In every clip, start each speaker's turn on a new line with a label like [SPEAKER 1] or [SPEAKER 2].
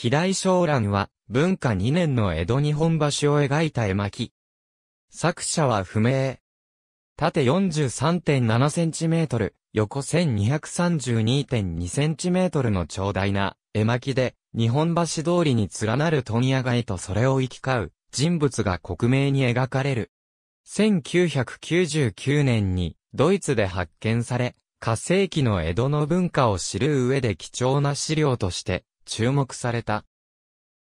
[SPEAKER 1] 平井昇蘭は、文化2年の江戸日本橋を描いた絵巻。作者は不明。縦 43.7cm、横 1232.2cm の長大な絵巻で、日本橋通りに連なる問屋街とそれを行き交う人物が克明に描かれる。1999年にドイツで発見され、火星期の江戸の文化を知る上で貴重な資料として注目された。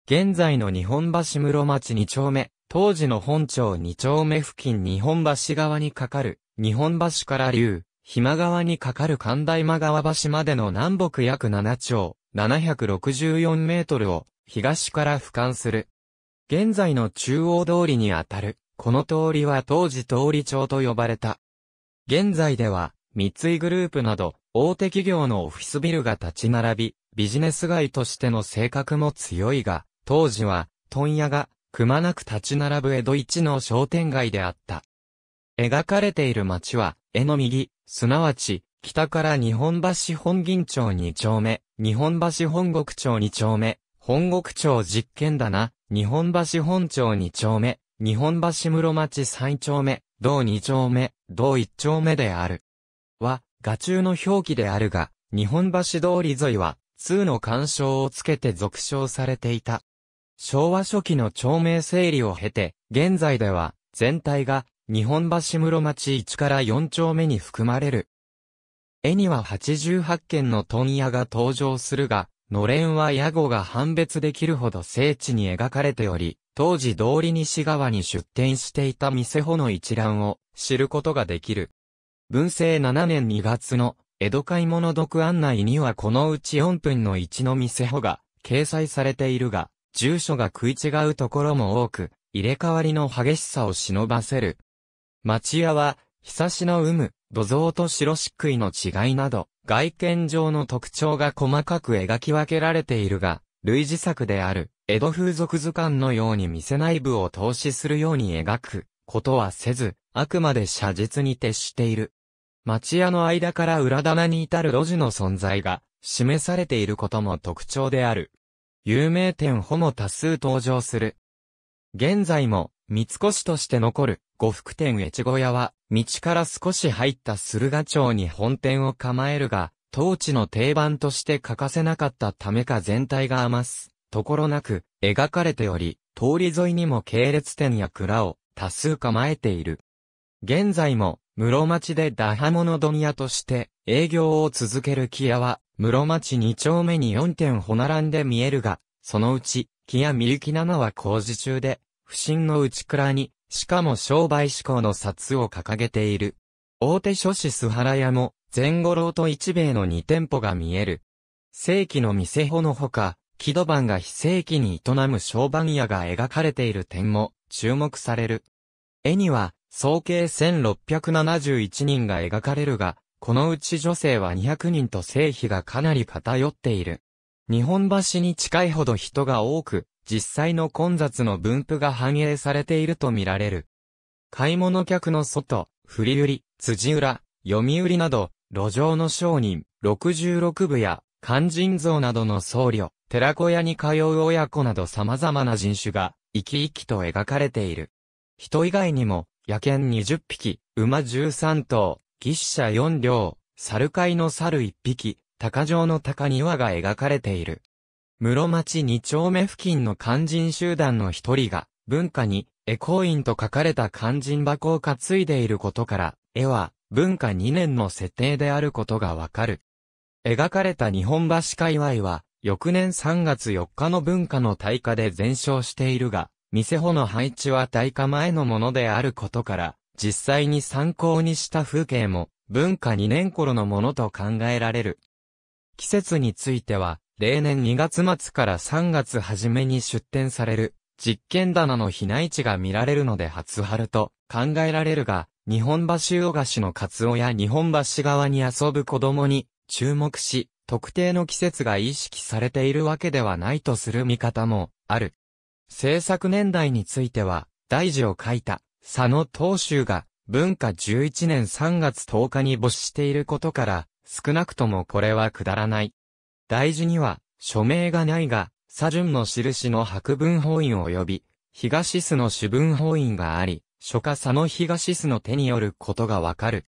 [SPEAKER 1] 現在の日本橋室町2丁目、当時の本町2丁目付近日本橋側にかかる、日本橋から竜、暇川にかかる神田今川橋までの南北約7丁、764メートルを東から俯瞰する。現在の中央通りにあたる、この通りは当時通り町と呼ばれた。現在では、三井グループなど、大手企業のオフィスビルが立ち並び、ビジネス街としての性格も強いが、当時は、問屋が、くまなく立ち並ぶ江戸一の商店街であった。描かれている街は、絵の右、すなわち、北から日本橋本銀町二丁目、日本橋本国町二丁目、本国町実験棚、日本橋本町二丁目、日本橋室町三丁目、同二丁目、同一丁目である。は、画中の表記であるが、日本橋通り沿いは、通の干渉をつけて続称されていた。昭和初期の町名整理を経て、現在では、全体が、日本橋室町1から4丁目に含まれる。絵には88軒の問屋が登場するが、のれんは屋号が判別できるほど聖地に描かれており、当時通り西側に出店していた店舗の一覧を知ることができる。文政7年2月の江戸買物読案内にはこのうち4分の1の店舗が掲載されているが、住所が食い違うところも多く、入れ替わりの激しさを忍ばせる。町屋は、久しの有無、土蔵と白漆喰の違いなど、外見上の特徴が細かく描き分けられているが、類似作である、江戸風俗図鑑のように店内部を投資するように描くことはせず、あくまで写実に徹している。町屋の間から裏棚に至る路地の存在が示されていることも特徴である。有名店ほも多数登場する。現在も、三越として残る呉服店越後屋は、道から少し入った駿河町に本店を構えるが、当地の定番として欠かせなかったためか全体が余す。ところなく、描かれており、通り沿いにも系列店や蔵を多数構えている。現在も、室町でダハモノ問屋として営業を続ける木屋は、室町二丁目に四点ほならんで見えるが、そのうち、木屋みゆき7は工事中で、不審の内蔵に、しかも商売志向の札を掲げている。大手書士須原屋も、前五郎と一兵衛の二店舗が見える。正規の店舗のほか、木戸番が非正規に営む商売屋が描かれている点も注目される。絵には、総計1671人が描かれるが、このうち女性は200人と性比がかなり偏っている。日本橋に近いほど人が多く、実際の混雑の分布が反映されているとみられる。買い物客の外、振り売り、辻浦、読売など、路上の商人、66部や、肝心像などの僧侶、寺子屋に通う親子など様々な人種が、生き生きと描かれている。人以外にも、野犬20匹、馬13頭、牛車4両、猿飼の猿1匹、鷹城の鷹庭が描かれている。室町2丁目付近の肝心集団の一人が、文化に、エコインと書かれた肝心箱を担いでいることから、絵は、文化2年の設定であることがわかる。描かれた日本橋界隈は、翌年3月4日の文化の大火で全焼しているが、店舗の配置は大化前のものであることから、実際に参考にした風景も、文化2年頃のものと考えられる。季節については、例年2月末から3月初めに出展される、実験棚の避難地が見られるので初春と考えられるが、日本橋大菓子のカツオや日本橋側に遊ぶ子供に注目し、特定の季節が意識されているわけではないとする見方もある。制作年代については、大事を書いた、佐野東州が、文化11年3月10日に没していることから、少なくともこれはくだらない。大事には、署名がないが、佐順の印の白文法院及び、東須の主文法院があり、書家佐野東須の手によることがわかる。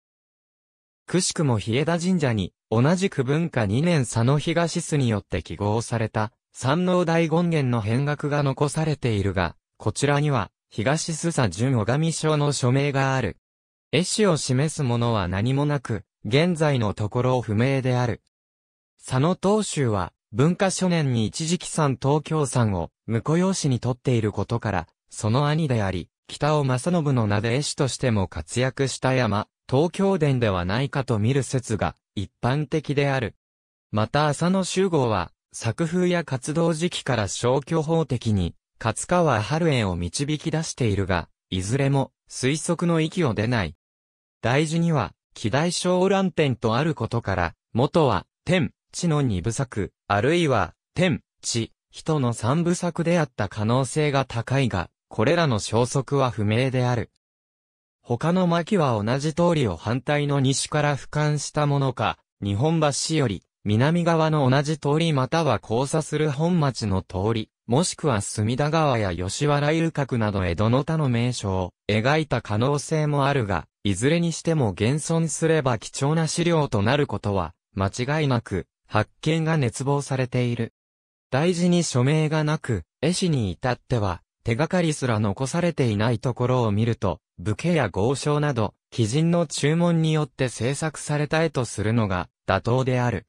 [SPEAKER 1] くしくも日枝神社に、同じく文化2年佐野東須によって記号された、山王大権現の変額が残されているが、こちらには、東須佐淳小神書の署名がある。絵師を示すものは何もなく、現在のところ不明である。佐野東州は、文化初年に一時期山東京山を、婿養子に取っていることから、その兄であり、北尾正信の名で絵師としても活躍した山、東京伝ではないかと見る説が、一般的である。また浅野集合は、作風や活動時期から消去法的に、勝川春園を導き出しているが、いずれも推測の域を出ない。大事には、季大小乱点とあることから、元は、天、地の二部作、あるいは、天、地、人の三部作であった可能性が高いが、これらの消息は不明である。他の巻は同じ通りを反対の西から俯瞰したものか、日本橋より、南側の同じ通りまたは交差する本町の通り、もしくは隅田川や吉原遊郭など江戸の他の名所を描いた可能性もあるが、いずれにしても現存すれば貴重な資料となることは、間違いなく、発見が熱望されている。大事に署名がなく、絵師に至っては、手がかりすら残されていないところを見ると、武家や豪商など、貴人の注文によって制作された絵とするのが妥当である。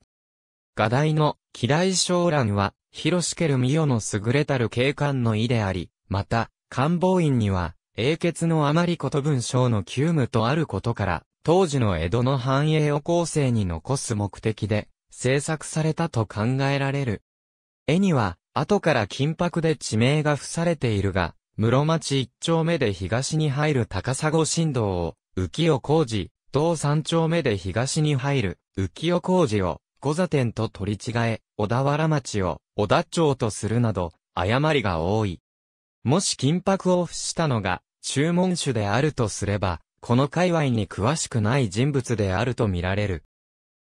[SPEAKER 1] 画題の機雷昇欄は、広しける御代の優れたる景観の意であり、また、官房院には、英傑の余りこと文章の急務とあることから、当時の江戸の繁栄を後世に残す目的で、制作されたと考えられる。絵には、後から金箔で地名が付されているが、室町一丁目で東に入る高砂神道を、浮世工事、道三丁目で東に入る浮世工事を、御座店と取り違え、小田原町を小田町とするなど、誤りが多い。もし金箔を付したのが、注文主であるとすれば、この界隈に詳しくない人物であると見られる。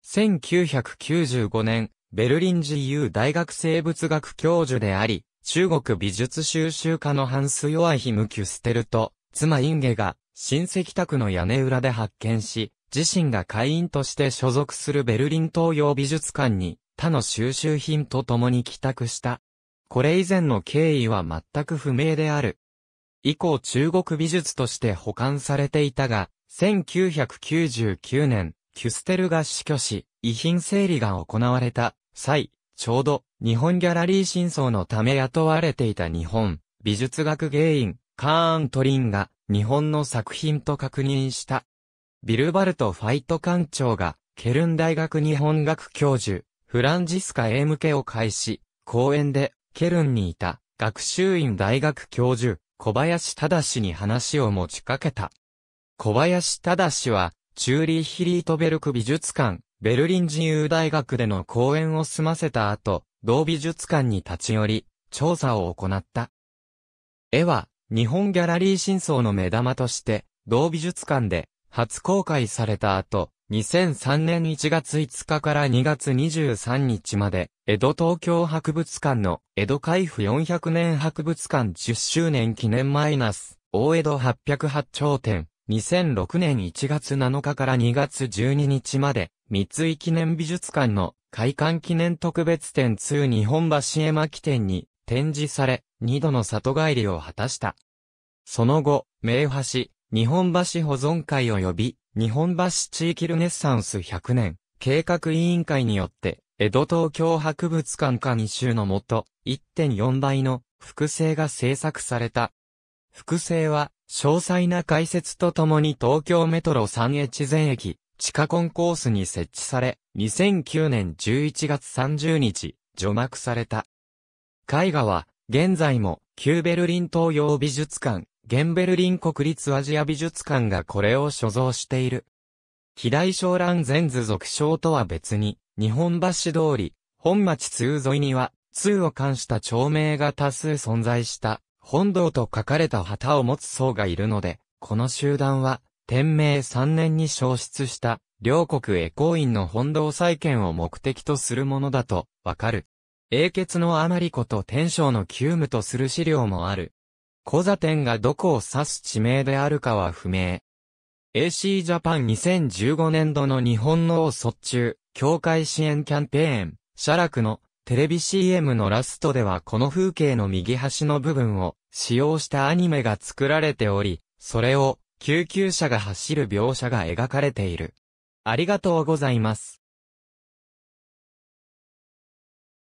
[SPEAKER 1] 1995年、ベルリン自由大学生物学教授であり、中国美術収集家のハンス・ヨアヒム・キュステルと、妻インゲが、親戚宅の屋根裏で発見し、自身が会員として所属するベルリン東洋美術館に他の収集品と共に帰宅した。これ以前の経緯は全く不明である。以降中国美術として保管されていたが、1999年、キュステルが死去し、遺品整理が行われた際、ちょうど日本ギャラリー真相のため雇われていた日本美術学芸員、カーン・トリンが日本の作品と確認した。ビルバルト・ファイト館長が、ケルン大学日本学教授、フランジスカ・エームケを介し、講演で、ケルンにいた、学習院大学教授、小林忠に話を持ちかけた。小林忠は、チューリーヒ・リートベルク美術館、ベルリン自由大学での講演を済ませた後、同美術館に立ち寄り、調査を行った。絵は、日本ギャラリー真相の目玉として、同美術館で、初公開された後、2003年1月5日から2月23日まで、江戸東京博物館の江戸海府400年博物館10周年記念マイナス、大江戸808頂点、2006年1月7日から2月12日まで、三井記念美術館の開館記念特別展2日本橋絵巻店に展示され、2度の里帰りを果たした。その後、名橋、日本橋保存会及び、日本橋地域ルネッサンス100年、計画委員会によって、江戸東京博物館下2周のもと、1.4倍の複製が制作された。複製は、詳細な解説とともに東京メトロ3越前駅、地下コンコースに設置され、2009年11月30日、除幕された。絵画は、現在も、旧ベルリン東洋美術館、ゲンベルリン国立アジア美術館がこれを所蔵している。肥大小蘭前図属称とは別に、日本橋通り、本町通沿いには、通を冠した町名が多数存在した、本堂と書かれた旗を持つ層がいるので、この集団は、天明3年に消失した、両国栄光院の本堂再建を目的とするものだと、わかる。英傑のあまりこと天章の急務とする資料もある。ザテンがどこを指す地名であるかは不明。AC ジャパン2015年度の日本のを卒中、協会支援キャンペーン、社楽のテレビ CM のラストではこの風景の右端の部分を使用したアニメが作られており、それを救急車が走る描写が描かれている。ありがとうございます。